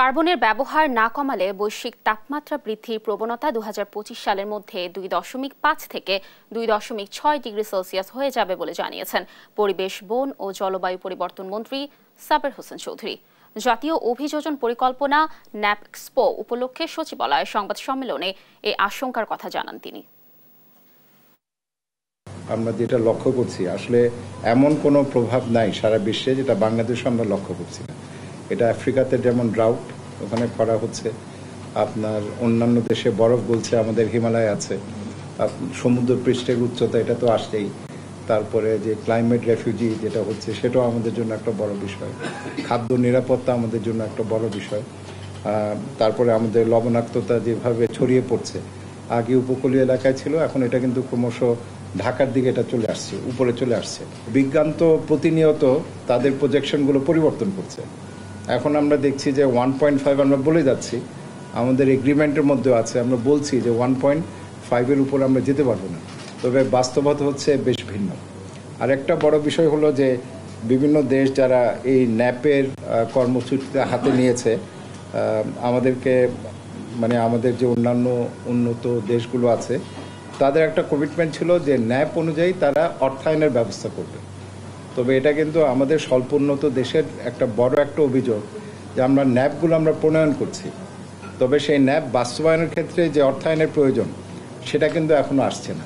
কার্বনের ব্যবহার না কমালে বৈশ্বিক তাপমাত্রা বৃদ্ধির প্রবণতা দু সালের মধ্যে দুই দশমিক পাঁচ থেকে দুই দশমিক ছয় ডিগ্রি সেলসিয়াস হয়ে যাবে বলে জানিয়েছেন পরিবেশ বন ও জলবায়ু পরিবর্তন মন্ত্রী সাবের হোসেন চৌধুরী জাতীয় অভিযোজন পরিকল্পনা ন্যাপসপো উপলক্ষে সচিবালয় সংবাদ সম্মেলনে এই আশঙ্কার কথা জানান তিনি আমরা যেটা লক্ষ্য করছি আসলে এমন কোনো প্রভাব নাই সারা বিশ্বে যেটা বাংলাদেশ আমরা লক্ষ্য করছি না এটা আফ্রিকাতে যেমন ড্রাউট ওখানে খরা হচ্ছে আপনার অন্যান্য দেশে বরফ গলছে আমাদের হিমালয় আছে সমুদ্র পৃষ্ঠের উচ্চতা এটা তো আসছেই তারপরে যে ক্লাইমেট রেফিউজি যেটা হচ্ছে সেটাও আমাদের জন্য একটা বড় বিষয় খাদ্য নিরাপত্তা আমাদের জন্য একটা বড় বিষয় তারপরে আমাদের লবণাক্ততা যেভাবে ছড়িয়ে পড়ছে আগে উপকূলীয় এলাকায় ছিল এখন এটা কিন্তু ক্রমশ ঢাকার দিকে এটা চলে আসছে উপরে চলে আসছে বিজ্ঞান তো প্রতিনিয়ত তাদের প্রজেকশনগুলো পরিবর্তন করছে এখন আমরা দেখছি যে ওয়ান পয়েন্ট ফাইভ আমরা বলে যাচ্ছি আমাদের এগ্রিমেন্টের মধ্যে আছে আমরা বলছি যে ওয়ান পয়েন্ট ফাইভের উপর আমরা যেতে পারবো না তবে বাস্তবতা হচ্ছে বেশ ভিন্ন আর একটা বড় বিষয় হলো যে বিভিন্ন দেশ যারা এই ন্যাপের কর্মসূচিতে হাতে নিয়েছে আমাদেরকে মানে আমাদের যে অন্যান্য উন্নত দেশগুলো আছে তাদের একটা কমিটমেন্ট ছিল যে ন্যাপ অনুযায়ী তারা অর্থায়নের ব্যবস্থা করবে তবে এটা কিন্তু আমাদের স্বল্পোন্নত দেশের একটা বড় একটা অভিযোগ যে আমরা ন্যাপগুলো আমরা প্রণয়ন করছি তবে সেই ন্যাপ বাস্তবায়নের ক্ষেত্রে যে অর্থায়নের প্রয়োজন সেটা কিন্তু এখনও আসছে না